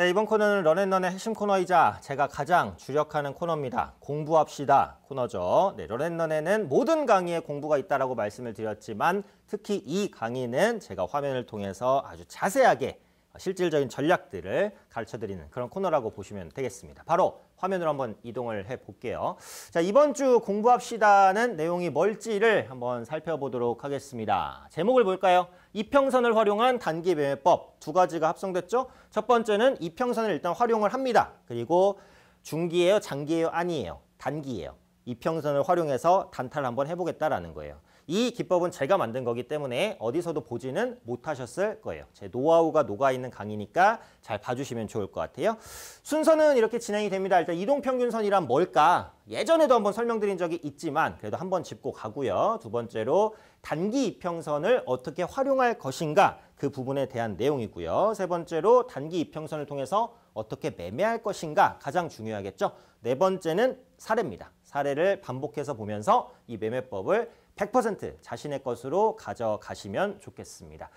네, 이번 코너는 런앤런의 핵심 코너이자 제가 가장 주력하는 코너입니다. 공부합시다 코너죠. 네, 런앤런에는 모든 강의에 공부가 있다고 말씀을 드렸지만 특히 이 강의는 제가 화면을 통해서 아주 자세하게 아, 실질적인 전략들을 가르쳐드리는 그런 코너라고 보시면 되겠습니다. 바로 화면으로 한번 이동을 해볼게요. 자 이번 주 공부합시다는 내용이 뭘지를 한번 살펴보도록 하겠습니다. 제목을 볼까요? 이평선을 활용한 단기 매매법 두 가지가 합성됐죠. 첫 번째는 이평선을 일단 활용을 합니다. 그리고 중기예요? 장기예요? 아니에요. 단기예요. 이평선을 활용해서 단타를 한번 해보겠다라는 거예요. 이 기법은 제가 만든 거기 때문에 어디서도 보지는 못하셨을 거예요. 제 노하우가 녹아있는 강의니까 잘 봐주시면 좋을 것 같아요. 순서는 이렇게 진행이 됩니다. 일단 이동평균선이란 뭘까? 예전에도 한번 설명드린 적이 있지만 그래도 한번 짚고 가고요. 두 번째로 단기 이평선을 어떻게 활용할 것인가 그 부분에 대한 내용이고요. 세 번째로 단기 이평선을 통해서 어떻게 매매할 것인가 가장 중요하겠죠. 네 번째는 사례입니다. 사례를 반복해서 보면서 이 매매법을 100% 자신의 것으로 가져가시면 좋겠습니다.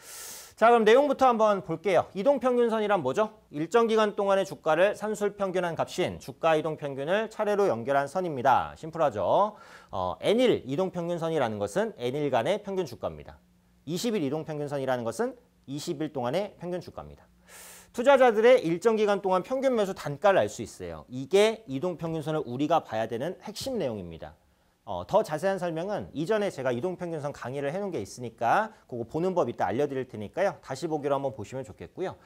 자 그럼 내용부터 한번 볼게요. 이동평균선이란 뭐죠? 일정 기간 동안의 주가를 산술평균한 값인 주가 이동평균을 차례로 연결한 선입니다. 심플하죠? 어, N일 이동평균선이라는 것은 N일 간의 평균 주가입니다. 20일 이동평균선이라는 것은 20일 동안의 평균 주가입니다. 투자자들의 일정 기간 동안 평균 매수 단가를 알 수 있어요. 이게 이동평균선을 우리가 봐야 되는 핵심 내용입니다. 어, 더 자세한 설명은 이전에 제가 이동평균선 강의를 해놓은 게 있으니까 그거 보는 법 이따 알려드릴 테니까요. 다시 보기로 한번 보시면 좋겠고요.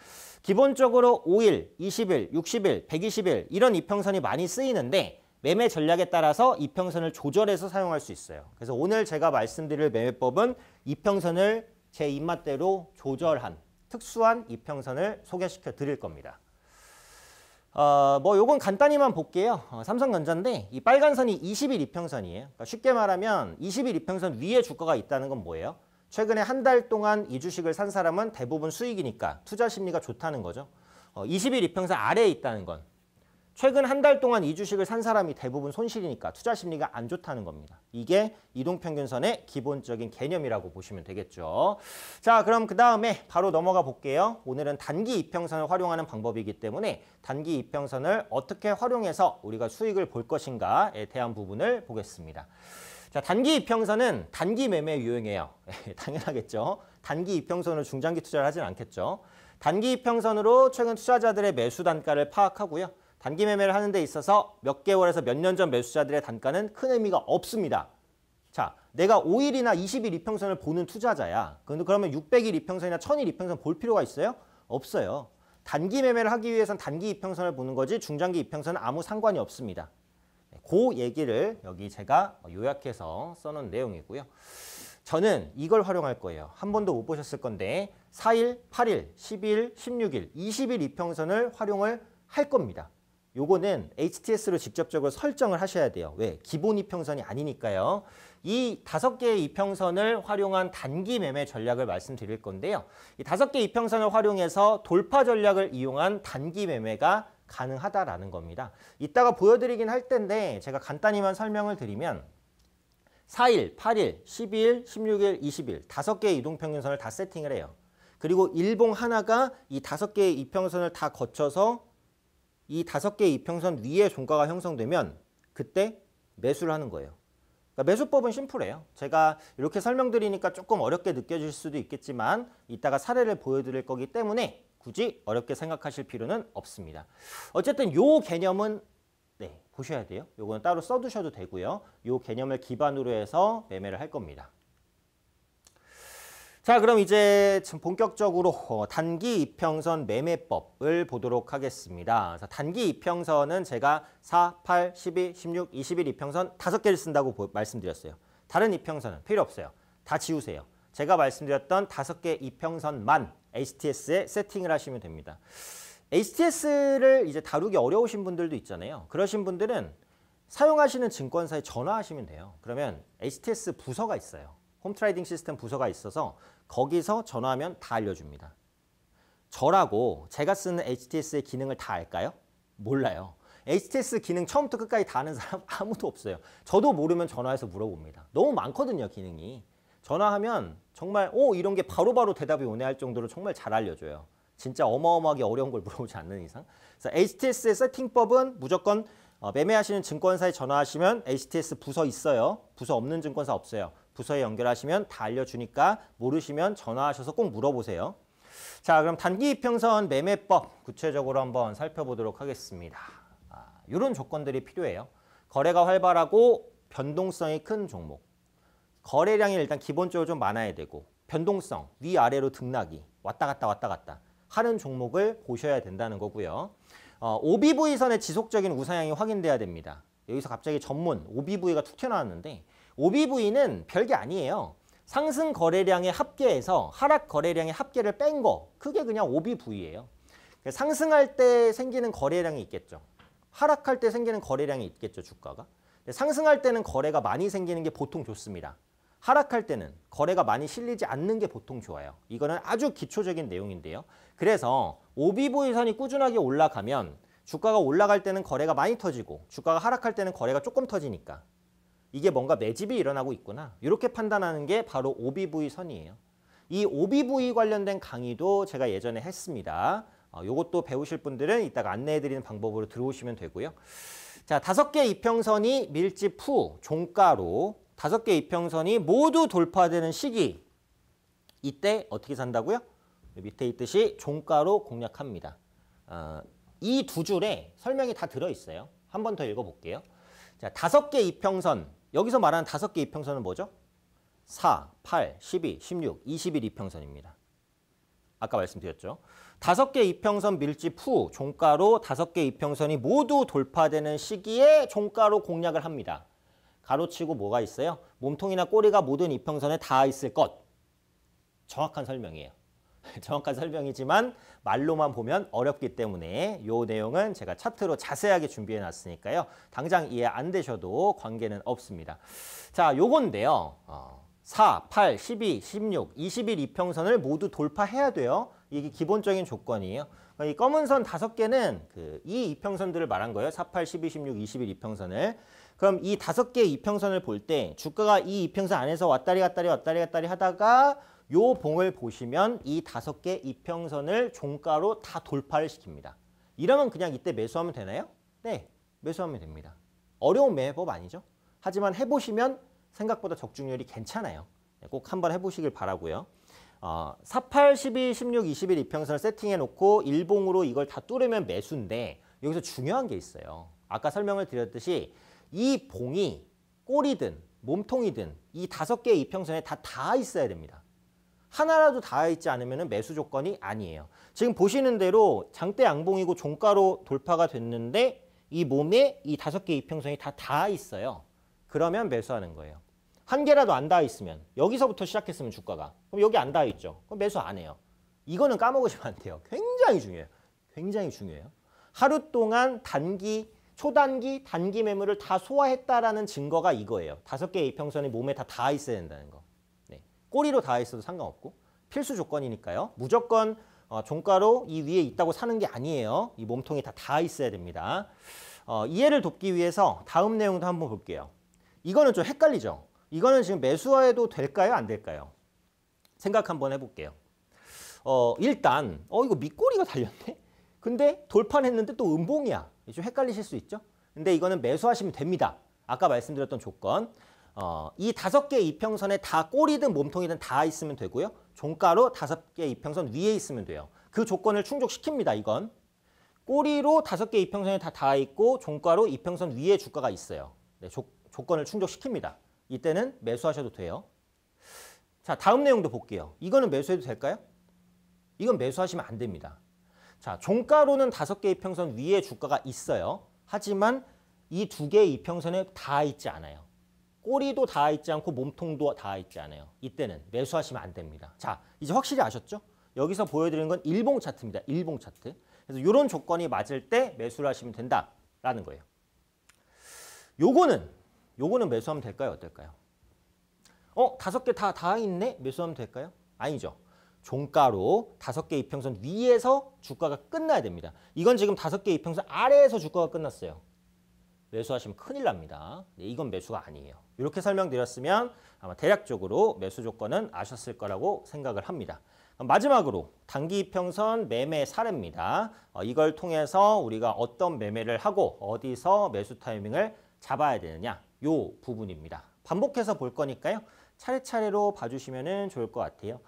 기본적으로 5일, 20일, 60일, 120일 이런 이평선이 많이 쓰이는데 매매 전략에 따라서 이평선을 조절해서 사용할 수 있어요. 그래서 오늘 제가 말씀드릴 매매법은 이평선을 제 입맛대로 조절한 특수한 이평선을 소개시켜 드릴 겁니다. 어, 뭐 요건 간단히만 볼게요. 어, 삼성전자인데 이 빨간 선이 20일 이평선이에요. 그러니까 쉽게 말하면 20일 이평선 위에 주가가 있다는 건 뭐예요? 최근에 한 달 동안 이 주식을 산 사람은 대부분 수익이니까 투자 심리가 좋다는 거죠. 어, 20일 이평선 아래에 있다는 건 최근 한 달 동안 이 주식을 산 사람이 대부분 손실이니까 투자 심리가 안 좋다는 겁니다. 이게 이동평균선의 기본적인 개념이라고 보시면 되겠죠. 자 그럼 그 다음에 바로 넘어가 볼게요. 오늘은 단기 이평선을 활용하는 방법이기 때문에 단기 이평선을 어떻게 활용해서 우리가 수익을 볼 것인가에 대한 부분을 보겠습니다. 자, 단기 이평선은 단기 매매 유형이에요. 예, 당연하겠죠. 단기 이평선으로 중장기 투자를 하진 않겠죠. 단기 이평선으로 최근 투자자들의 매수 단가를 파악하고요. 단기 매매를 하는 데 있어서 몇 개월에서 몇 년 전 매수자들의 단가는 큰 의미가 없습니다. 자, 내가 5일이나 20일 이평선을 보는 투자자야. 그런데 그러면 600일 이평선이나 1000일 이평선 볼 필요가 있어요? 없어요. 단기 매매를 하기 위해선 단기 이평선을 보는 거지 중장기 이평선은 아무 상관이 없습니다. 그 얘기를 여기 제가 요약해서 써놓은 내용이고요. 저는 이걸 활용할 거예요. 한 번도 못 보셨을 건데 4일, 8일, 1 0일 16일, 20일 이평선을 활용을 할 겁니다. 요거는 HTS로 직접적으로 설정을 하셔야 돼요. 왜? 기본 이평선이 아니니까요. 이 다섯 개의 이평선을 활용한 단기 매매 전략을 말씀드릴 건데요. 이 다섯 개의 이평선을 활용해서 돌파 전략을 이용한 단기 매매가 가능하다라는 겁니다. 이따가 보여드리긴 할 텐데 제가 간단히만 설명을 드리면 4일, 8일, 12일, 16일, 20일 다섯 개의 이동평균선을 다 세팅을 해요. 그리고 일봉 하나가 이 다섯 개의 이평선을 다 거쳐서 이 다섯 개의 이평선 위에 종가가 형성되면 그때 매수를 하는 거예요. 그러니까 매수법은 심플해요. 제가 이렇게 설명드리니까 조금 어렵게 느껴질 수도 있겠지만 이따가 사례를 보여드릴 거기 때문에 굳이 어렵게 생각하실 필요는 없습니다. 어쨌든 요 개념은 네, 보셔야 돼요. 요거는 따로 써두셔도 되고요. 요 개념을 기반으로 해서 매매를 할 겁니다. 자 그럼 이제 본격적으로 어, 단기 이평선 매매법을 보도록 하겠습니다. 단기 이평선은 제가 4, 8, 12, 16, 21 이평선 5 개를 쓴다고 말씀드렸어요. 다른 이평선은 필요 없어요. 다 지우세요. 제가 말씀드렸던 5개 이평선만 HTS에 세팅을 하시면 됩니다. HTS를 이제 다루기 어려우신 분들도 있잖아요. 그러신 분들은 사용하시는 증권사에 전화하시면 돼요. 그러면 HTS 부서가 있어요. 홈트라이딩 시스템 부서가 있어서 거기서 전화하면 다 알려줍니다. 저라고 제가 쓰는 HTS의 기능을 다 알까요? 몰라요. HTS 기능 처음부터 끝까지 다 아는 사람 아무도 없어요. 저도 모르면 전화해서 물어봅니다. 너무 많거든요, 기능이. 전화하면 정말 오 이런 게 바로바로 바로 대답이 오네 할 정도로 정말 잘 알려줘요. 진짜 어마어마하게 어려운 걸 물어보지 않는 이상. 그래서 HTS의 세팅법은 무조건 어, 매매하시는 증권사에 전화하시면 HTS 부서 있어요. 부서 없는 증권사 없어요. 부서에 연결하시면 다 알려주니까 모르시면 전화하셔서 꼭 물어보세요. 자 그럼 단기 이평선 매매법 구체적으로 한번 살펴보도록 하겠습니다. 아, 이런 조건들이 필요해요. 거래가 활발하고 변동성이 큰 종목. 거래량이 일단 기본적으로 좀 많아야 되고 변동성, 위아래로 등락이 왔다 갔다 왔다 갔다 하는 종목을 보셔야 된다는 거고요. 어, OBV선의 지속적인 우상향이 확인돼야 됩니다. 여기서 갑자기 전문 OBV가 툭 튀어나왔는데 OBV는 별게 아니에요. 상승 거래량의 합계에서 하락 거래량의 합계를 뺀 거. 그게 그냥 OBV예요. 그러니까 상승할 때 생기는 거래량이 있겠죠. 하락할 때 생기는 거래량이 있겠죠, 주가가. 상승할 때는 거래가 많이 생기는 게 보통 좋습니다. 하락할 때는 거래가 많이 실리지 않는 게 보통 좋아요. 이거는 아주 기초적인 내용인데요. 그래서 오비보이 선이 꾸준하게 올라가면 주가가 올라갈 때는 거래가 많이 터지고 주가가 하락할 때는 거래가 조금 터지니까 이게 뭔가 매집이 일어나고 있구나. 이렇게 판단하는 게 바로 OBV 선이에요. 이 OBV 관련된 강의도 제가 예전에 했습니다. 어, 요것도 배우실 분들은 이따가 안내해드리는 방법으로 들어오시면 되고요. 자, 다섯 개 이평선이 밀집 후 종가로 다섯 개 이평선이 모두 돌파되는 시기. 이때 어떻게 산다고요? 밑에 있듯이 종가로 공략합니다. 어, 이두 줄에 설명이 다 들어있어요. 한 번 더 읽어볼게요. 자, 다섯 개 이평선 여기서 말하는 다섯 개 이평선은 뭐죠? 4, 8, 12, 16, 21 이평선입니다. 아까 말씀드렸죠. 다섯 개 이평선 밀집 후 종가로 다섯 개 이평선이 모두 돌파되는 시기에 종가로 공략을 합니다. 가로치고 뭐가 있어요? 몸통이나 꼬리가 모든 이평선에 다 있을 것. 정확한 설명이에요. 정확한 설명이지만 말로만 보면 어렵기 때문에 요 내용은 제가 차트로 자세하게 준비해 놨으니까요. 당장 이해 안 되셔도 관계는 없습니다. 자, 요건데요. 4, 8, 12, 16, 2 1 이평선을 모두 돌파해야 돼요. 이게 기본적인 조건이에요. 그러니까 이 검은 선 다섯 개는 그 이 이평선들을 말한 거예요. 4, 8, 12, 16, 2 1 이평선을. 그럼 이 다섯 개의 이평선을 볼 때 주가가 이 이평선 안에서 왔다리 갔다리 왔다리 갔다리 하다가 요 봉을 보시면 이 다섯 개 이평선을 종가로 다 돌파를 시킵니다. 이러면 그냥 이때 매수하면 되나요? 네, 매수하면 됩니다. 어려운 매법 아니죠? 하지만 해보시면 생각보다 적중률이 괜찮아요. 네, 꼭 한번 해보시길 바라고요. 어, 48, 12, 16, 21 이평선을 세팅해놓고 일봉으로 이걸 다 뚫으면 매수인데 여기서 중요한 게 있어요. 아까 설명을 드렸듯이 이 봉이 꼬리든 몸통이든 이 다섯 개의 이평선에 다 다 있어야 됩니다. 하나라도 닿아 있지 않으면 매수 조건이 아니에요. 지금 보시는 대로 장대 양봉이고 종가로 돌파가 됐는데 이 몸에 이 다섯 개 이평선이 다 닿아 있어요. 그러면 매수하는 거예요. 한 개라도 안 닿아 있으면 여기서부터 시작했으면 주가가 그럼 여기 안 닿아 있죠. 그럼 매수 안 해요. 이거는 까먹으시면 안 돼요. 굉장히 중요해요. 굉장히 중요해요. 하루 동안 단기, 초단기, 단기 매물을 다 소화했다라는 증거가 이거예요. 다섯 개의 이평선이 몸에 다 닿아 있어야 된다는 거. 꼬리로 닿아 있어도 상관없고 필수 조건이니까요. 무조건 어, 종가로 이 위에 있다고 사는 게 아니에요. 이 몸통이 다 닿아 있어야 됩니다. 어, 이해를 돕기 위해서 다음 내용도 한번 볼게요. 이거는 좀 헷갈리죠? 이거는 지금 매수화해도 될까요? 안 될까요? 생각 한번 해볼게요. 어, 일단 어 이거 밑꼬리가 달렸네? 근데 돌판했는데 또 음봉이야. 좀 헷갈리실 수 있죠? 근데 이거는 매수하시면 됩니다. 아까 말씀드렸던 조건. 어, 이 다섯 개 이평선에 다꼬리든 몸통이든 다 있으면 되고요. 종가로 다섯 개 이평선 위에 있으면 돼요. 그 조건을 충족시킵니다. 이건. 꼬리로 다섯 개 이평선에 다 닿아 있고 종가로 이평선 위에 주가가 있어요. 네, 조, 조건을 충족시킵니다. 이때는 매수하셔도 돼요. 자, 다음 내용도 볼게요. 이거는 매수해도 될까요? 이건 매수하시면 안 됩니다. 자, 종가로는 다섯 개 이평선 위에 주가가 있어요. 하지만 이 두 개의 이평선에 다 있지 않아요. 꼬리도 닿아 있지 않고 몸통도 닿아 있지 않아요. 이때는 매수하시면 안 됩니다. 자, 이제 확실히 아셨죠? 여기서 보여드리는 건 일봉 차트입니다. 일봉 차트. 그래서 이런 조건이 맞을 때 매수를 하시면 된다라는 거예요. 요거는 요거는 매수하면 될까요? 어떨까요? 어? 다섯 개 다 닿아 있네? 매수하면 될까요? 아니죠. 종가로 다섯 개 이평선 위에서 주가가 끝나야 됩니다. 이건 지금 다섯 개 이평선 아래에서 주가가 끝났어요. 매수하시면 큰일 납니다. 네, 이건 매수가 아니에요. 이렇게 설명드렸으면 아마 대략적으로 매수 조건은 아셨을 거라고 생각을 합니다. 마지막으로 단기 평선 매매 사례입니다. 어, 이걸 통해서 우리가 어떤 매매를 하고 어디서 매수 타이밍을 잡아야 되느냐 요 부분입니다. 반복해서 볼 거니까 요 차례차례로 봐주시면 좋을 것 같아요.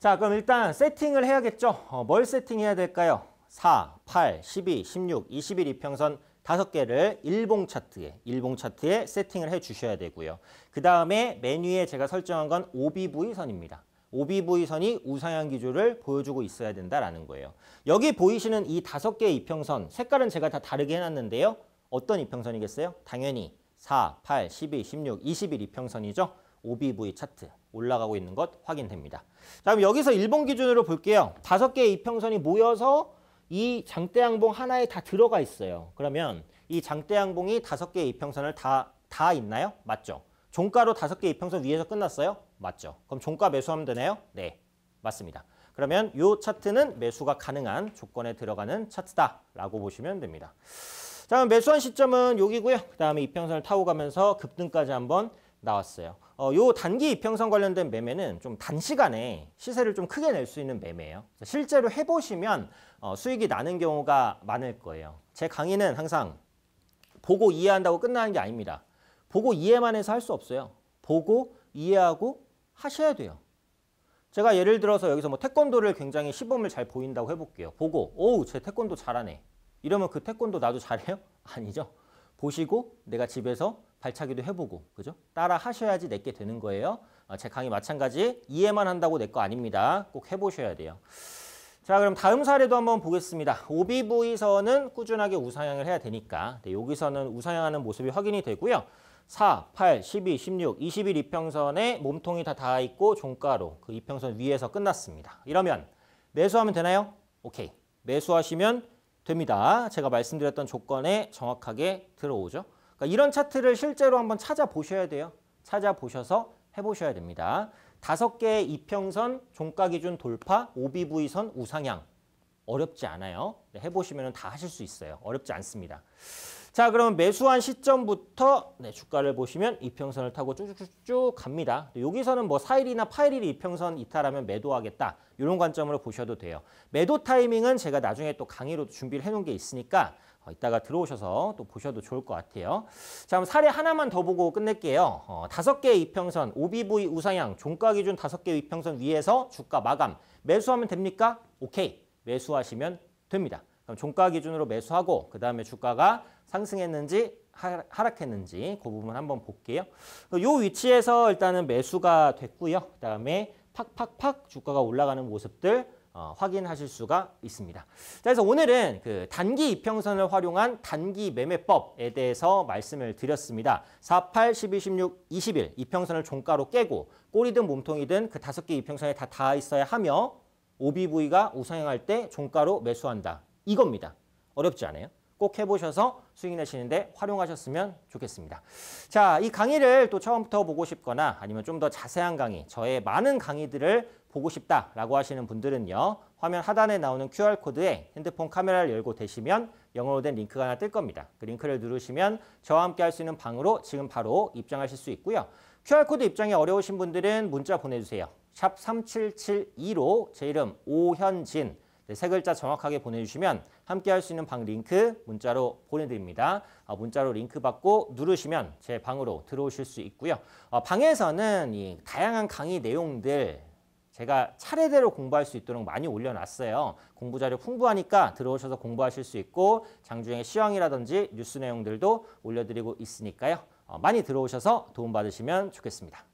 자 그럼 일단 세팅을 해야겠죠. 어, 뭘 세팅해야 될까요? 4, 8, 12, 16, 21 이평선 다섯 개를 일봉 차트에 일봉 차트에 세팅을 해 주셔야 되고요. 그 다음에 메뉴에 제가 설정한 건 OBV 선입니다. OBV 선이 우상향 기조를 보여주고 있어야 된다라는 거예요. 여기 보이시는 이 다섯 개의 이평선 색깔은 제가 다 다르게 해놨는데요. 어떤 이평선이겠어요? 당연히 4, 8, 12, 16, 21 이평선이죠. OBV 차트 올라가고 있는 것 확인됩니다. 자 그럼 여기서 일봉 기준으로 볼게요. 다섯 개의 이평선이 모여서 이 장대양봉 하나에 다 들어가 있어요. 그러면 이 장대양봉이 다섯 개의 이평선을 다, 다 있나요? 맞죠. 종가로 다섯 개의 이평선 위에서 끝났어요? 맞죠. 그럼 종가 매수하면 되나요? 네, 맞습니다. 그러면 이 차트는 매수가 가능한 조건에 들어가는 차트다라고 보시면 됩니다. 자, 매수한 시점은 여기고요. 그 다음에 이평선을 타고 가면서 급등까지 한번 나왔어요. 어, 요 단기 이평선 관련된 매매는 좀 단시간에 시세를 좀 크게 낼 수 있는 매매예요. 실제로 해보시면 어, 수익이 나는 경우가 많을 거예요. 제 강의는 항상 보고 이해한다고 끝나는 게 아닙니다. 보고 이해만 해서 할 수 없어요. 보고 이해하고 하셔야 돼요. 제가 예를 들어서 여기서 뭐 태권도를 굉장히 시범을 잘 보인다고 해볼게요. 보고 오우 제 태권도 잘하네. 이러면 그 태권도 나도 잘해요? 아니죠. 보시고 내가 집에서 발차기도 해보고 그죠? 따라 하셔야지 내게 되는 거예요. 어, 제 강의 마찬가지 이해만 한다고 내 거 아닙니다. 꼭 해보셔야 돼요. 자 그럼 다음 사례도 한번 보겠습니다. 오비 b v 선은 꾸준하게 우상향을 해야 되니까 네, 여기서는 우상향하는 모습이 확인이 되고요. 4, 8, 12, 16, 21 이평선에 몸통이 다 닿아 있고 종가로 그 이평선 위에서 끝났습니다. 이러면 매수하면 되나요? 오케이. 매수하시면 됩니다. 제가 말씀드렸던 조건에 정확하게 들어오죠. 그러니까 이런 차트를 실제로 한번 찾아보셔야 돼요. 찾아보셔서 해보셔야 됩니다. 다섯 개의 이평선, 종가 기준 돌파, OBV선 우상향. 어렵지 않아요. 네, 해보시면 다 하실 수 있어요. 어렵지 않습니다. 자, 그러면 매수한 시점부터 네, 주가를 보시면 이평선을 타고 쭉쭉쭉 갑니다. 여기서는 뭐 4일이나 8일이 이평선 이탈하면 매도하겠다. 이런 관점으로 보셔도 돼요. 매도 타이밍은 제가 나중에 또 강의로 준비를 해놓은 게 있으니까 어, 이따가 들어오셔서 또 보셔도 좋을 것 같아요. 자, 그럼 사례 하나만 더 보고 끝낼게요. 어, 5개의 이평선, OBV 우상향, 종가 기준 다섯 개의 이평선 위에서 주가 마감. 매수하면 됩니까? 오케이. 매수하시면 됩니다. 그럼 종가 기준으로 매수하고 그 다음에 주가가 상승했는지 하락했는지 그 부분 한번 볼게요. 이 그 위치에서 일단은 매수가 됐고요. 그 다음에 팍팍팍 주가가 올라가는 모습들 어, 확인하실 수가 있습니다. 자, 그래서 오늘은 그 단기 이평선을 활용한 단기 매매법에 대해서 말씀을 드렸습니다. 4, 8, 12, 16, 20일 이평선을 종가로 깨고 꼬리든 몸통이든 그 다섯 개 이평선에 다 닿아 있어야 하며 OBV가 우상향할 때 종가로 매수한다. 이겁니다. 어렵지 않아요? 꼭 해보셔서 수익 내시는데 활용하셨으면 좋겠습니다. 자, 이 강의를 또 처음부터 보고 싶거나 아니면 좀 더 자세한 강의, 저의 많은 강의들을 보고 싶다라고 하시는 분들은요. 화면 하단에 나오는 QR코드에 핸드폰 카메라를 열고 대시면 영어로 된 링크가 하나 뜰 겁니다. 그 링크를 누르시면 저와 함께 할 수 있는 방으로 지금 바로 입장하실 수 있고요. QR코드 입장이 어려우신 분들은 문자 보내주세요. 샵 3772로 제 이름 오현진 네, 세 글자 정확하게 보내주시면 함께 할 수 있는 방 링크 문자로 보내드립니다. 어, 문자로 링크 받고 누르시면 제 방으로 들어오실 수 있고요. 어, 방에서는 이 다양한 강의 내용들 제가 차례대로 공부할 수 있도록 많이 올려놨어요. 공부 자료 풍부하니까 들어오셔서 공부하실 수 있고 장중에 시황이라든지 뉴스 내용들도 올려드리고 있으니까요. 어, 많이 들어오셔서 도움받으시면 좋겠습니다.